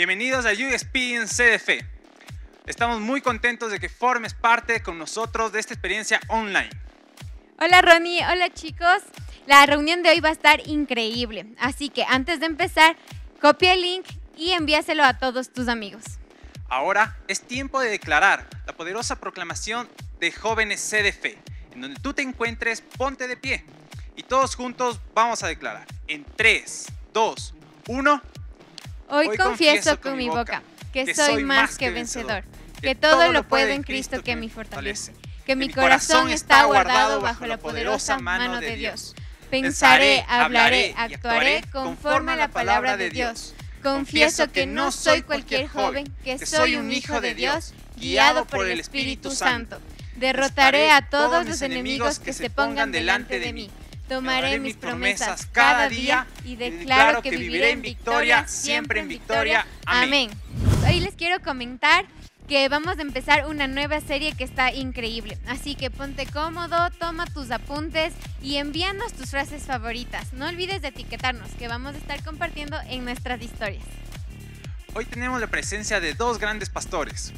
Bienvenidos a USP en CDF. Estamos muy contentos de que formes parte con nosotros de esta experiencia online. Hola Ronnie, hola chicos. La reunión de hoy va a estar increíble, así que antes de empezar, copia el link y envíaselo a todos tus amigos. Ahora es tiempo de declarar la poderosa proclamación de jóvenes CDF. En donde tú te encuentres, ponte de pie. Y todos juntos vamos a declarar. En 3, 2, 1. Hoy, confieso, con mi boca que, soy más que vencedor, que, todo lo puedo en Cristo que me fortalece, que mi corazón está guardado bajo la poderosa mano de Dios. Pensaré, hablaré, actuaré conforme a la palabra de Dios. Confieso que no soy cualquier joven, que soy un hijo de Dios, guiado por el Espíritu Santo. Derrotaré a todos los enemigos que se pongan delante de mí Tomaré mis promesas cada día y declaro que viviré en victoria, siempre en victoria. Amén. Hoy les quiero comentar que vamos a empezar una nueva serie que está increíble. Así que ponte cómodo, toma tus apuntes y envíanos tus frases favoritas. No olvides de etiquetarnos, que vamos a estar compartiendo en nuestras historias. Hoy tenemos la presencia de dos grandes pastores.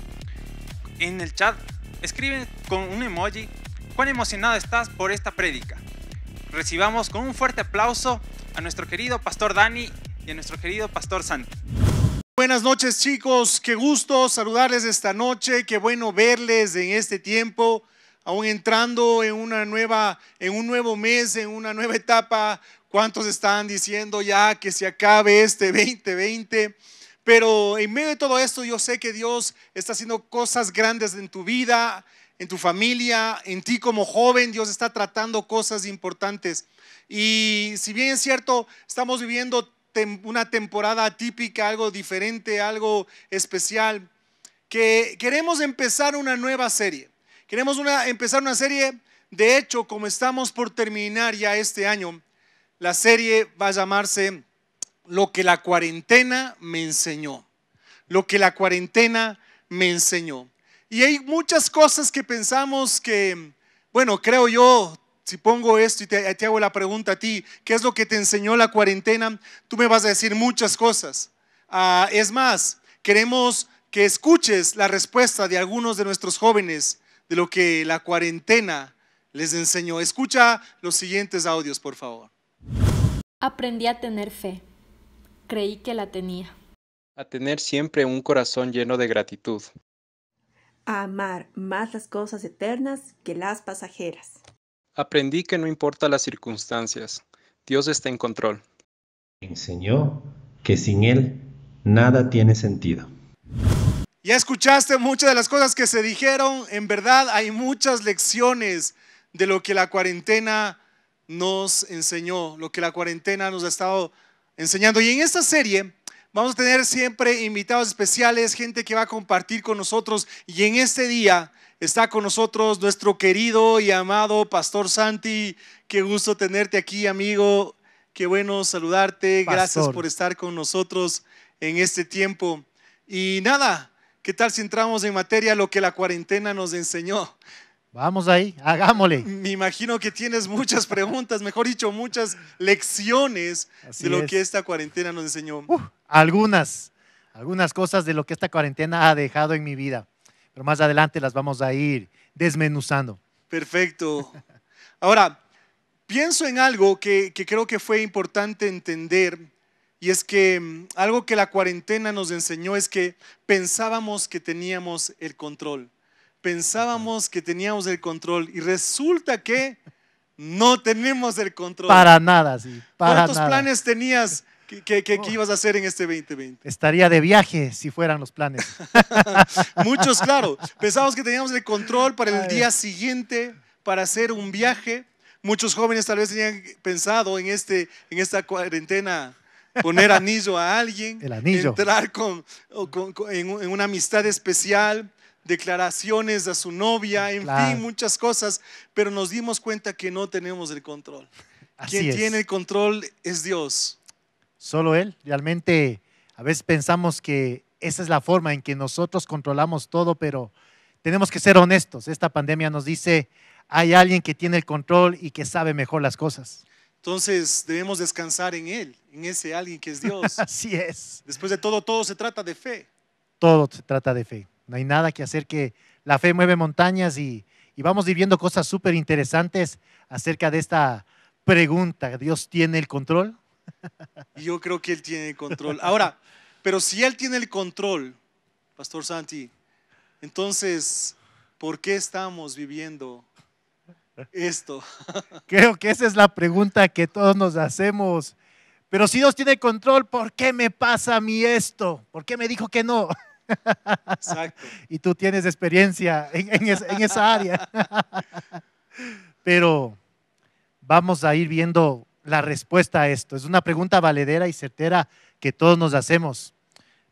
En el chat, escriben con un emoji cuán emocionado estás por esta prédica recibamos con un fuerte aplauso a nuestro querido pastor Dani y a nuestro querido pastor Santi. Buenas noches chicos, qué gusto saludarles esta noche, qué bueno verles en este tiempo, aún entrando en una nueva, en un nuevo mes, en una nueva etapa. ¿Cuántos están diciendo ya que se acabe este 2020? Pero en medio de todo esto yo sé que Dios está haciendo cosas grandes en tu vida, en tu familia, en ti como joven, Dios está tratando cosas importantes. Y si bien es cierto, estamos viviendo una temporada típica, algo diferente, algo especial, que queremos empezar una nueva serie. Queremos empezar una serie, de hecho, como estamos por terminar ya este año, la serie va a llamarse Lo que la cuarentena me enseñó. Lo que la cuarentena me enseñó. Y hay muchas cosas que pensamos que, bueno, creo yo, si pongo esto y te, hago la pregunta a ti, ¿qué es lo que te enseñó la cuarentena? Tú me vas a decir muchas cosas. Ah, es más, queremos que escuches la respuesta de algunos de nuestros jóvenes de lo que la cuarentena les enseñó. Escucha los siguientes audios, por favor. Aprendí a tener fe. Creí que la tenía. A tener siempre un corazón lleno de gratitud a amar más las cosas eternas que las pasajeras. Aprendí que no importa las circunstancias, Dios está en control. Enseñó que sin Él nada tiene sentido. Ya escuchaste muchas de las cosas que se dijeron, en verdad hay muchas lecciones de lo que la cuarentena nos enseñó, lo que la cuarentena nos ha estado enseñando. Y en esta serie Vamos a tener siempre invitados especiales, gente que va a compartir con nosotros. Y en este día está con nosotros nuestro querido y amado Pastor Santi. Qué gusto tenerte aquí, amigo. Qué bueno saludarte. Gracias por estar con nosotros en este tiempo. Y nada, ¿qué tal si entramos en materia lo que la cuarentena nos enseñó? Vamos ahí, hagámosle. Me imagino que tienes muchas preguntas, mejor dicho, muchas lecciones de lo que esta cuarentena nos enseñó algunas, algunas cosas de lo que esta cuarentena ha dejado en mi vida. Pero más adelante las vamos a ir desmenuzando. Perfecto. Ahora, pienso en algo que, creo que fue importante entender y es que mm, algo que la cuarentena nos enseñó es que pensábamos que teníamos el control. Pensábamos que teníamos el control y resulta que no tenemos el control. Para nada, sí. Para ¿Cuántos planes tenías ¿Qué, oh. ibas a hacer en este 2020? Estaría de viaje si fueran los planes. Muchos, claro. Pensábamos que teníamos el control para el día siguiente, para hacer un viaje. Muchos jóvenes tal vez tenían pensado en, este, en esta cuarentena poner anillo a alguien, entrar con, en, una amistad especial, declaraciones a su novia, en fin, muchas cosas, pero nos dimos cuenta que no tenemos el control. Quien tiene el control es Dios. Solo Él. Realmente a veces pensamos que esa es la forma en que nosotros controlamos todo, pero tenemos que ser honestos. Esta pandemia nos dice, hay alguien que tiene el control y que sabe mejor las cosas. Entonces debemos descansar en Él, en ese alguien que es Dios. Así es. Después de todo, todo se trata de fe. Todo se trata de fe. No hay nada que hacer que la fe mueve montañas y, y vamos viviendo cosas súper interesantes acerca de esta pregunta. ¿Dios tiene el control? yo creo que Él tiene control. Ahora, pero si Él tiene el control, Pastor Santi, entonces, ¿por qué estamos viviendo esto? Creo que esa es la pregunta que todos nos hacemos. Pero si Dios tiene control, ¿por qué me pasa a mí esto? ¿Por qué me dijo que no? y tú tienes experiencia en esa área. Pero vamos a ir viendo la respuesta a esto. Es una pregunta valedera y certera que todos nos hacemos.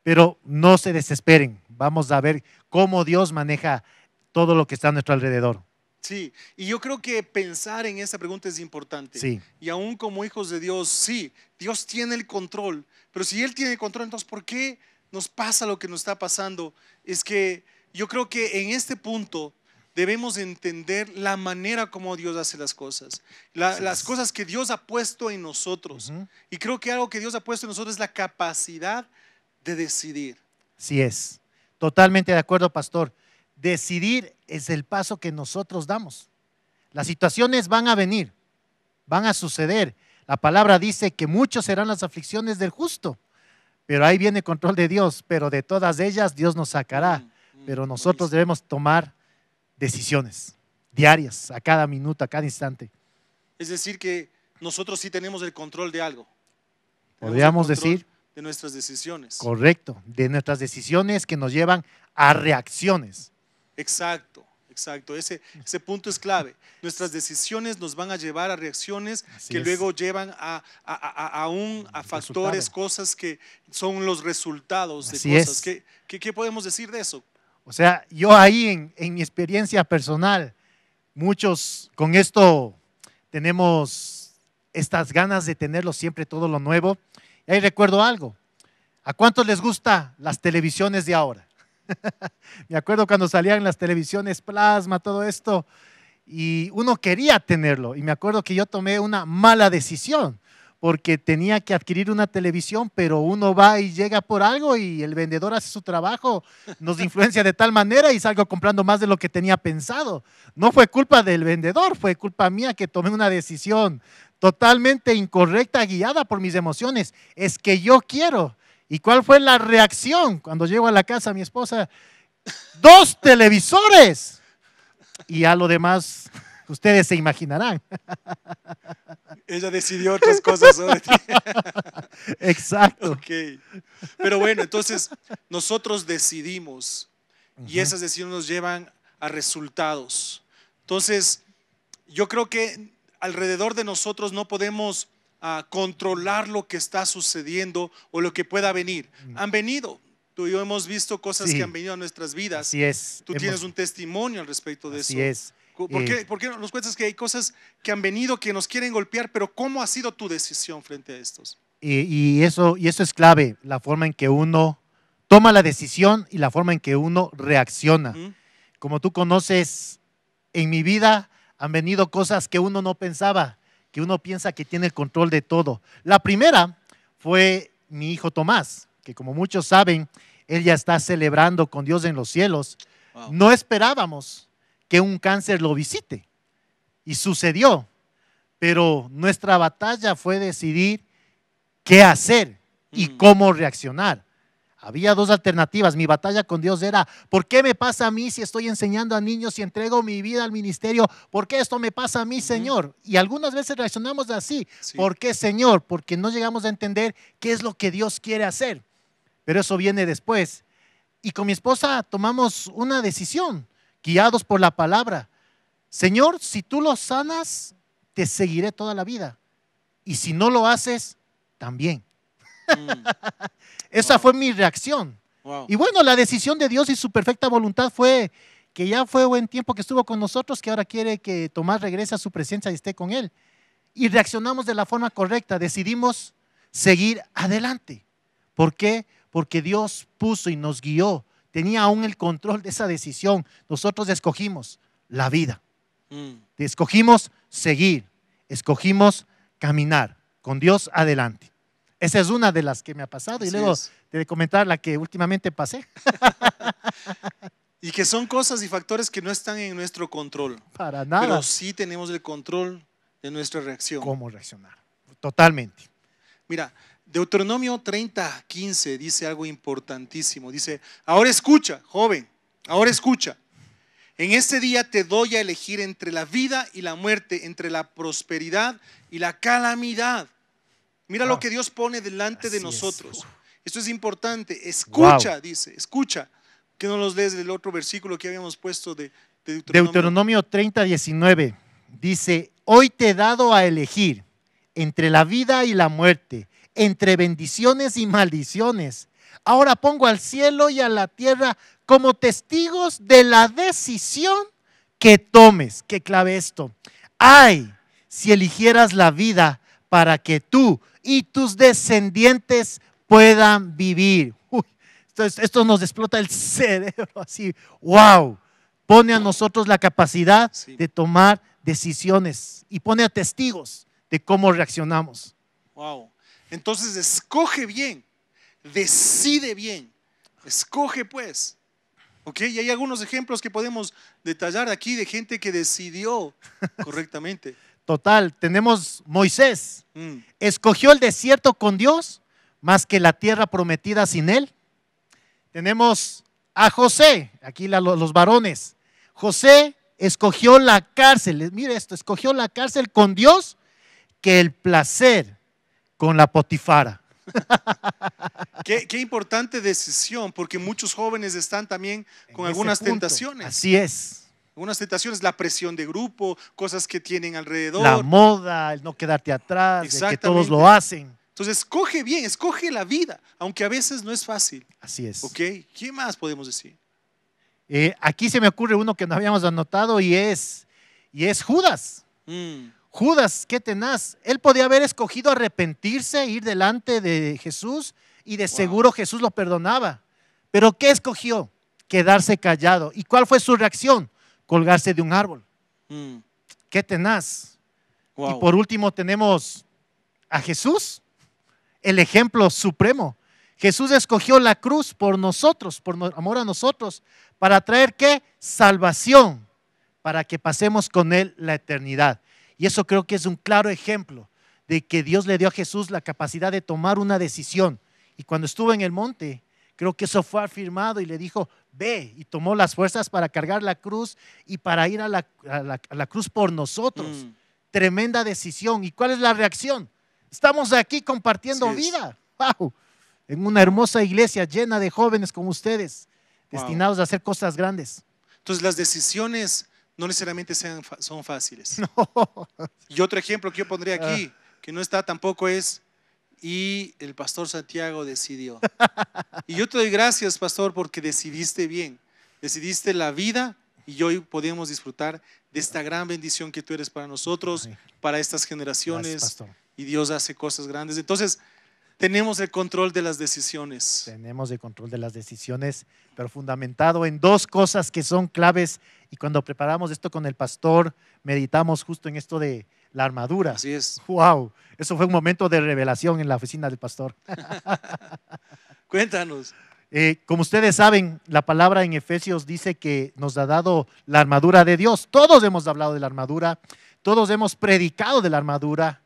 Pero no se desesperen. Vamos a ver cómo Dios maneja todo lo que está a nuestro alrededor. Sí, y yo creo que pensar en esa pregunta es importante. Y aún como hijos de Dios, sí, Dios tiene el control, pero si Él tiene el control, entonces ¿por qué nos pasa lo que nos está pasando? Es que yo creo que en este punto debemos entender la manera como Dios hace las cosas, las cosas que Dios ha puesto en nosotros. Y creo que algo que Dios ha puesto en nosotros es la capacidad de decidir. Sí es, totalmente de acuerdo, pastor. Decidir es el paso que nosotros damos. Las situaciones van a venir, van a suceder. La palabra dice que muchos serán las aflicciones del justo, pero ahí viene control de Dios, pero de todas ellas Dios nos sacará. Mm, mm, pero nosotros debemos tomar decisiones diarias, a cada minuto, a cada instante. Es decir, que nosotros sí tenemos el control de algo. Podríamos decir. De nuestras decisiones. Correcto, de nuestras decisiones que nos llevan a reacciones. Exacto, exacto. Ese, ese punto es clave. Nuestras decisiones nos van a llevar a reacciones que luego llevan a, un, a factores, cosas que son los resultados de cosas. qué podemos decir de eso? O sea, yo ahí en, mi experiencia personal, muchos con esto tenemos estas ganas de tenerlo siempre todo lo nuevo. Y ahí recuerdo algo. ¿A cuántos les gusta las televisiones de ahora? Me acuerdo cuando salían las televisiones plasma, todo esto, y uno quería tenerlo. Y me acuerdo que yo tomé una mala decisión porque tenía que adquirir una televisión, pero uno va y llega por algo y el vendedor hace su trabajo, nos influencia de tal manera y salgo comprando más de lo que tenía pensado. No fue culpa del vendedor, fue culpa mía que tomé una decisión totalmente incorrecta, guiada por mis emociones. Es que yo quiero. ¿Y cuál fue la reacción cuando llego a la casa mi esposa? Dos televisores. Y a lo demás ustedes se imaginarán. Ella decidió otras cosas Exacto. Okay. Pero bueno, entonces nosotros decidimos y esas decisiones nos llevan a resultados. Entonces, yo creo que alrededor de nosotros no podemos ah, controlar lo que está sucediendo o lo que pueda venir. Mm. Han venido, Tú y yo hemos visto cosas que han venido a nuestras vidas. Tú tienes un testimonio al respecto de eso. es. ¿Por, eh, nos cuentas que hay cosas que han venido, que nos quieren golpear, pero cómo ha sido tu decisión frente a estos? Y, y, eso, y eso es clave, la forma en que uno toma la decisión y la forma en que uno reacciona. Como tú conoces, en mi vida han venido cosas que uno no pensaba, que uno piensa que tiene el control de todo. La primera fue mi hijo Tomás, que como muchos saben, él ya está celebrando con Dios en los cielos. No esperábamos que un cáncer lo visite. Y sucedió. Pero nuestra batalla fue decidir qué hacer y cómo reaccionar. Había dos alternativas. Mi batalla con Dios era, ¿por qué me pasa a mí si estoy enseñando a niños y entrego mi vida al ministerio? ¿Por qué esto me pasa a mí, Señor? Y algunas veces reaccionamos así. ¿Por qué, Señor? Porque no llegamos a entender qué es lo que Dios quiere hacer. Pero eso viene después. Y con mi esposa tomamos una decisión guiados por la palabra. Señor, si tú lo sanas, te seguiré toda la vida. Y si no lo haces, también. Esa fue mi reacción. Y bueno, la decisión de Dios y su perfecta voluntad fue que ya fue buen tiempo que estuvo con nosotros, que ahora quiere que Tomás regrese a su presencia y esté con él. Y reaccionamos de la forma correcta, decidimos seguir adelante. ¿Por qué? Porque Dios puso y nos guió tenía aún el control de esa decisión. Nosotros escogimos la vida. Mm. Escogimos seguir. Escogimos caminar con Dios adelante. Esa es una de las que me ha pasado y luego te de comentar la que últimamente pasé. y que son cosas y factores que no están en nuestro control. Para nada. Pero sí tenemos el control de nuestra reacción. ¿Cómo reaccionar? Totalmente. Mira, Deuteronomio 30, 15 dice algo importantísimo. Dice, ahora escucha, joven, ahora escucha. En este día te doy a elegir entre la vida y la muerte, entre la prosperidad y la calamidad. Mira lo que Dios pone delante de nosotros. Esto es importante. Escucha, dice, escucha. Que no los lees del otro versículo que habíamos puesto de, Deuteronomio. Deuteronomio 30, Dice, hoy te he dado a elegir entre la vida y la muerte entre bendiciones y maldiciones. Ahora pongo al cielo y a la tierra como testigos de la decisión que tomes. Qué clave esto. Ay, si eligieras la vida para que tú y tus descendientes puedan vivir. esto, nos explota el cerebro así. ¡Wow! Pone a nosotros la capacidad de tomar decisiones y pone a testigos de cómo reaccionamos. ¡Wow! Entonces escoge bien, decide bien, escoge pues. ¿Ok? Y hay algunos ejemplos que podemos detallar aquí de gente que decidió correctamente. Total, tenemos Moisés. Mm. Escogió el desierto con Dios más que la tierra prometida sin él. Tenemos a José, aquí los varones. José escogió la cárcel, mire esto, escogió la cárcel con Dios que el placer con la Potifara. qué, importante decisión, porque muchos jóvenes están también con algunas tentaciones. Así es. Algunas tentaciones, la presión de grupo, cosas que tienen alrededor. La moda, el no quedarte atrás, que todos lo hacen. Entonces, escoge bien, escoge la vida, aunque a veces no es fácil. Así es. ¿Ok? ¿Qué más podemos decir? Eh, aquí se me ocurre uno que no habíamos anotado y es, y es Judas. Mm. Judas, qué tenaz. Él podía haber escogido arrepentirse, ir delante de Jesús y de seguro Jesús lo perdonaba. Pero ¿qué escogió? Quedarse callado. ¿Y cuál fue su reacción? Colgarse de un árbol. Hmm. Qué tenaz. Y por último tenemos a Jesús, el ejemplo supremo. Jesús escogió la cruz por nosotros, por amor a nosotros, para traer qué? Salvación, para que pasemos con Él la eternidad. Y eso creo que es un claro ejemplo de que Dios le dio a Jesús la capacidad de tomar una decisión. Y cuando estuvo en el monte, creo que eso fue afirmado y le dijo, ve, y tomó las fuerzas para cargar la cruz y para ir a la, cruz por nosotros. Mm. Tremenda decisión. ¿Y cuál es la reacción? Estamos aquí compartiendo vida. ¡Wow! En una hermosa iglesia llena de jóvenes como ustedes, destinados a hacer cosas grandes. Entonces las decisiones no necesariamente sean, son fáciles. Y otro ejemplo que yo pondría aquí, ah. que no está tampoco es, y el pastor Santiago decidió. Y yo te doy gracias, pastor, porque decidiste bien, decidiste la vida y hoy podemos disfrutar de esta gran bendición que tú eres para nosotros, para estas generaciones. y Dios hace cosas grandes. Entonces, tenemos el control de las decisiones. Tenemos el control de las decisiones, pero fundamentado en dos cosas que son claves. Y cuando preparamos esto con el pastor, meditamos justo en esto de la armadura. Así es. ¡Wow! Eso fue un momento de revelación en la oficina del pastor. Cuéntanos. Eh, como ustedes saben, la palabra en Efesios dice que nos ha dado la armadura de Dios. Todos hemos hablado de la armadura, todos hemos predicado de la armadura,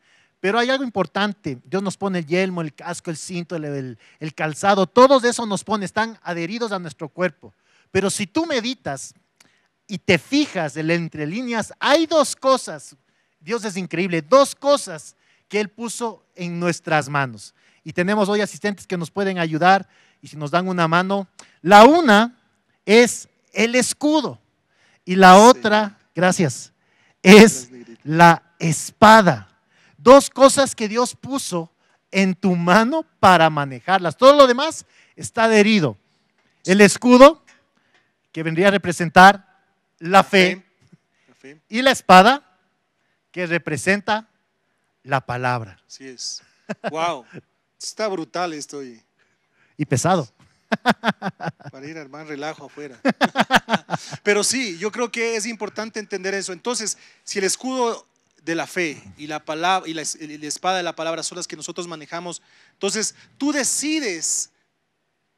pero hay algo importante. Dios nos pone el yelmo, el casco, el cinto, el, calzado. Todos eso nos pone, están adheridos a nuestro cuerpo. Pero si tú meditas y te fijas en entre líneas, hay dos cosas. Dios es increíble. Dos cosas que Él puso en nuestras manos. Y tenemos hoy asistentes que nos pueden ayudar y si nos dan una mano. La una es el escudo y la otra, gracias, es la espada dos cosas que Dios puso en tu mano para manejarlas. Todo lo demás está adherido. El escudo, que vendría a representar la fe, y la espada, que representa la palabra. Así es. Wow. Está brutal esto. Y pesado. Para ir hermano relajo afuera. Pero sí, yo creo que es importante entender eso. Entonces, si el escudo de la fe y la, palabra, y la, espada de la palabra son las que nosotros manejamos. Entonces, tú decides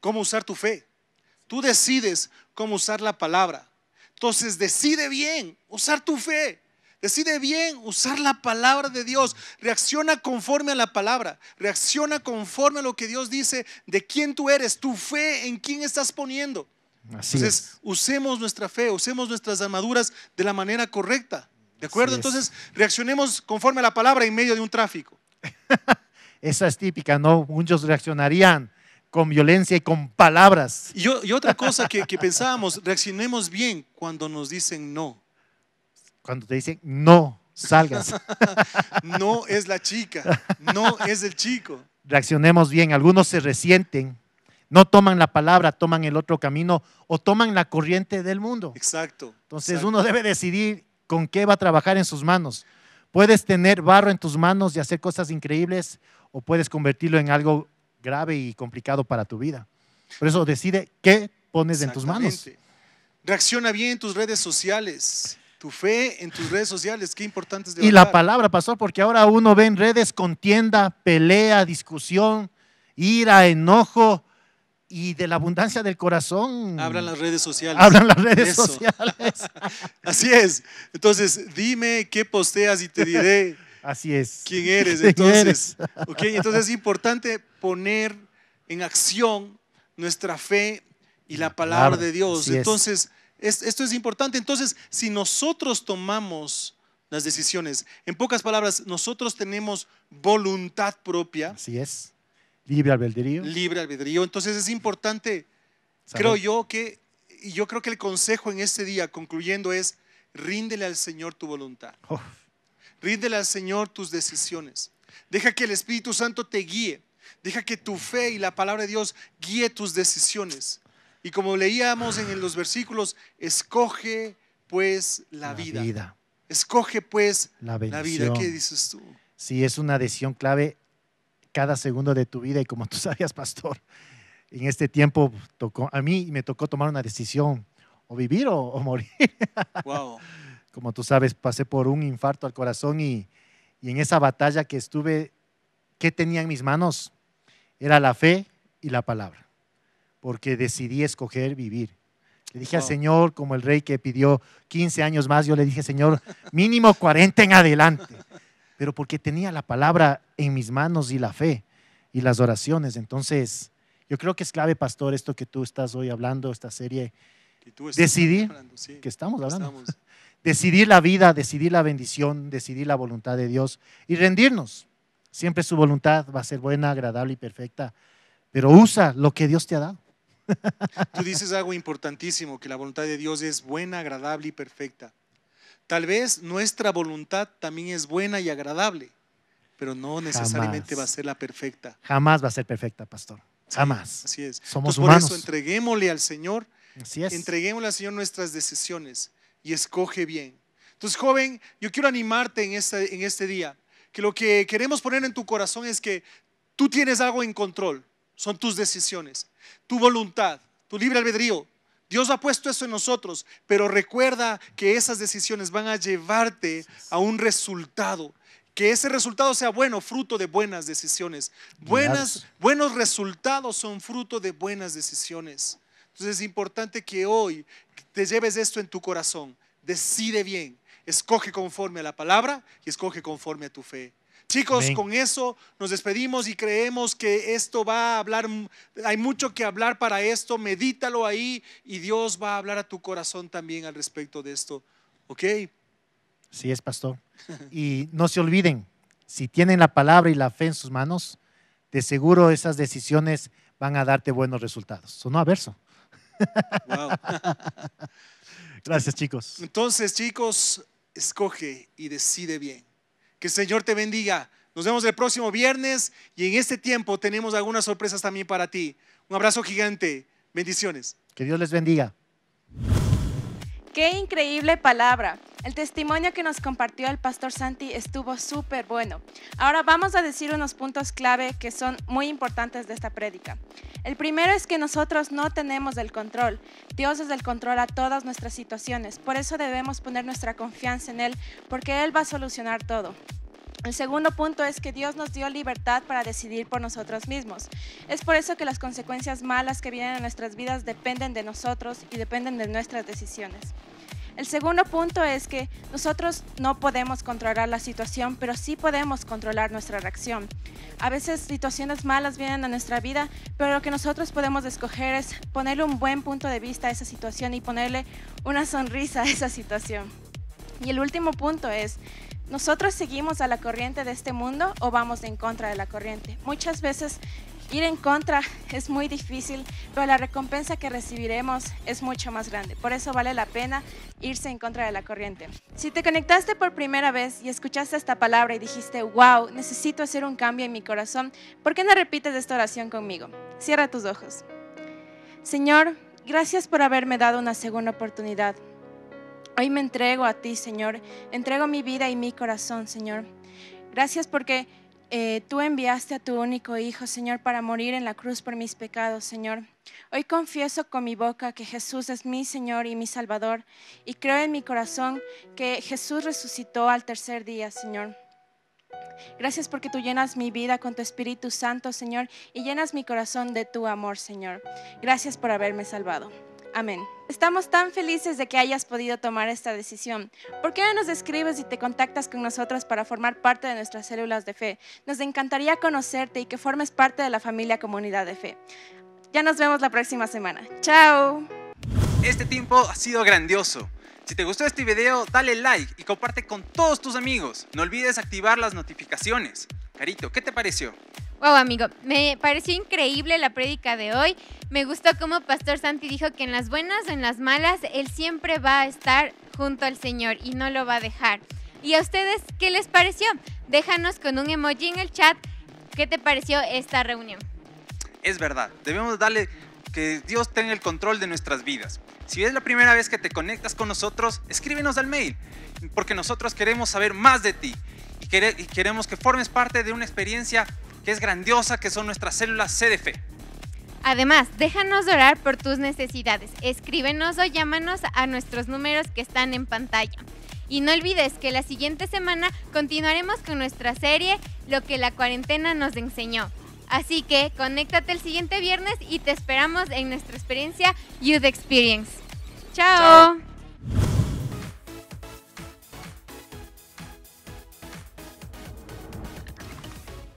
cómo usar tu fe. Tú decides cómo usar la palabra. Entonces, decide bien usar tu fe. Decide bien usar la palabra de Dios. Reacciona conforme a la palabra. Reacciona conforme a lo que Dios dice de quién tú eres, tu fe, en quién estás poniendo. Entonces, usemos nuestra fe, usemos nuestras armaduras de la manera correcta. ¿De acuerdo? Entonces, reaccionemos conforme a la palabra en medio de un tráfico. Esa es típica, ¿no? Muchos reaccionarían con violencia y con palabras. Y, otra cosa que, pensábamos, reaccionemos bien cuando nos dicen no. Cuando te dicen no, salgas. no es la chica, no es el chico. Reaccionemos bien, algunos se resienten, no toman la palabra, toman el otro camino o toman la corriente del mundo. Exacto. Entonces uno debe decidir con qué va a trabajar en sus manos. Puedes tener barro en tus manos y hacer cosas increíbles o puedes convertirlo en algo grave y complicado para tu vida. Por eso decide qué pones en tus manos. Reacciona bien en tus redes sociales. Tu fe en tus redes sociales, qué importante es Y la palabra, pasó porque ahora uno ve en redes contienda, pelea, discusión, ira, enojo, y de la abundancia del corazón. Hablan las redes sociales. Hablan las redes sociales. Así es. Entonces, dime qué posteas y te diré. Así es. ¿Quién eres? Entonces, entonces es importante poner en acción nuestra fe y la palabra de Dios. Entonces, esto es importante. Entonces, si nosotros tomamos las decisiones, en pocas palabras, nosotros tenemos voluntad propia. Así es Libre albedrío. Libre albedrío. Entonces es importante, creo yo que, y yo creo que el consejo en este día, concluyendo, es ríndele al Señor tu voluntad. Ríndele al Señor tus decisiones. Deja que el Espíritu Santo te guíe. Deja que tu fe y la palabra de Dios guíe tus decisiones. Y como leíamos en los versículos, escoge pues la, vida. Escoge pues la, la, vida. ¿Qué dices tú? Sí, es una decisión clave cada segundo de tu vida y como tú sabías, pastor, en este tiempo tocó, a mí me tocó tomar una decisión, o vivir o, morir. Como tú sabes, pasé por un infarto al corazón y, en esa batalla que estuve, ¿qué tenía en mis manos? Era la fe y la palabra, porque decidí escoger vivir. Le dije al Señor, como el rey que pidió 15 años más, yo le dije, Señor, mínimo 40 en adelante. Pero porque tenía la palabra en mis manos y la fe y las oraciones. Entonces, yo creo que es clave, pastor, esto que tú estás hoy hablando, esta serie. decidir, que estamos hablando. decidir la vida, decidir la bendición, decidir la voluntad de Dios y rendirnos. Siempre su voluntad va a ser buena, agradable y perfecta, pero usa lo que Dios te ha dado. Tú dices algo importantísimo, que la voluntad de Dios es buena, agradable y perfecta. Tal vez nuestra voluntad también es buena y agradable, pero no necesariamente va a ser la perfecta. Jamás va a ser perfecta, pastor. Jamás. así es. Somos Entonces, Por eso entreguémosle al Señor. Así es. Entreguémosle al Señor nuestras decisiones y escoge bien. Entonces, joven, yo quiero animarte en este día, que lo que queremos poner en tu corazón es que tú tienes algo en control, son tus decisiones, tu voluntad, tu libre albedrío. Dios ha puesto eso en nosotros, pero recuerda que esas decisiones van a llevarte a un resultado que ese resultado sea bueno, fruto de buenas decisiones. Buenas, buenos resultados son fruto de buenas decisiones. Entonces es importante que hoy te lleves esto en tu corazón. Decide bien, escoge conforme a la palabra y escoge conforme a tu fe. Chicos, con eso nos despedimos y creemos que esto va a hablar, hay mucho que hablar para esto, medítalo ahí y Dios va a hablar a tu corazón también al respecto de esto. ¿Ok? Sí, es pastor. Y no se olviden, si tienen la palabra y la fe en sus manos, de seguro esas decisiones van a darte buenos resultados. Sonó a verso. Wow. Gracias, chicos. Entonces, chicos, escoge y decide bien. Que el Señor te bendiga. Nos vemos el próximo viernes y en este tiempo tenemos algunas sorpresas también para ti. Un abrazo gigante. Bendiciones. Que Dios les bendiga. Qué increíble palabra. El testimonio que nos compartió el pastor Santi estuvo súper bueno. Ahora vamos a decir unos puntos clave que son muy importantes de esta prédica. El primero es que nosotros no tenemos el control. Dios es el control a todas nuestras situaciones. Por eso debemos poner nuestra confianza en Él, porque Él va a solucionar todo. El segundo punto es que Dios nos dio libertad para decidir por nosotros mismos. Es por eso que las consecuencias malas que vienen a nuestras vidas dependen de nosotros y dependen de nuestras decisiones. El segundo punto es que nosotros no podemos controlar la situación, pero sí podemos controlar nuestra reacción. A veces situaciones malas vienen a nuestra vida, pero lo que nosotros podemos escoger es ponerle un buen punto de vista a esa situación y ponerle una sonrisa a esa situación. Y el último punto es ¿Nosotros seguimos a la corriente de este mundo o vamos en contra de la corriente? Muchas veces ir en contra es muy difícil, pero la recompensa que recibiremos es mucho más grande. Por eso vale la pena irse en contra de la corriente. Si te conectaste por primera vez y escuchaste esta palabra y dijiste, wow, necesito hacer un cambio en mi corazón, ¿por qué no repites esta oración conmigo? Cierra tus ojos. Señor, gracias por haberme dado una segunda oportunidad. Hoy me entrego a ti, Señor. Entrego mi vida y mi corazón, Señor. Gracias porque eh, tú enviaste a tu único Hijo, Señor, para morir en la cruz por mis pecados, Señor. Hoy confieso con mi boca que Jesús es mi Señor y mi Salvador, y creo en mi corazón que Jesús resucitó al tercer día, Señor. Gracias porque tú llenas mi vida con tu Espíritu Santo, Señor, y llenas mi corazón de tu amor, Señor. Gracias por haberme salvado. Amén. Estamos tan felices de que hayas podido tomar esta decisión. ¿Por qué no nos escribes y te contactas con nosotros para formar parte de nuestras células de fe? Nos encantaría conocerte y que formes parte de la familia Comunidad de Fe. Ya nos vemos la próxima semana. ¡Chao! Este tiempo ha sido grandioso. Si te gustó este video, dale like y comparte con todos tus amigos. No olvides activar las notificaciones. Carito, ¿qué te pareció? Wow, amigo, me pareció increíble la prédica de hoy. Me gustó cómo Pastor Santi dijo que en las buenas o en las malas, él siempre va a estar junto al Señor y no lo va a dejar. ¿Y a ustedes qué les pareció? Déjanos con un emoji en el chat qué te pareció esta reunión. Es verdad, debemos darle que Dios tenga el control de nuestras vidas. Si es la primera vez que te conectas con nosotros, escríbenos al mail, porque nosotros queremos saber más de ti y, queremos que formes parte de una experiencia que es grandiosa, que son nuestras células CDF. Además, déjanos orar por tus necesidades. Escríbenos o llámanos a nuestros números que están en pantalla. Y no olvides que la siguiente semana continuaremos con nuestra serie Lo que la cuarentena nos enseñó. Así que conéctate el siguiente viernes y te esperamos en nuestra experiencia Youth Experience. Chao.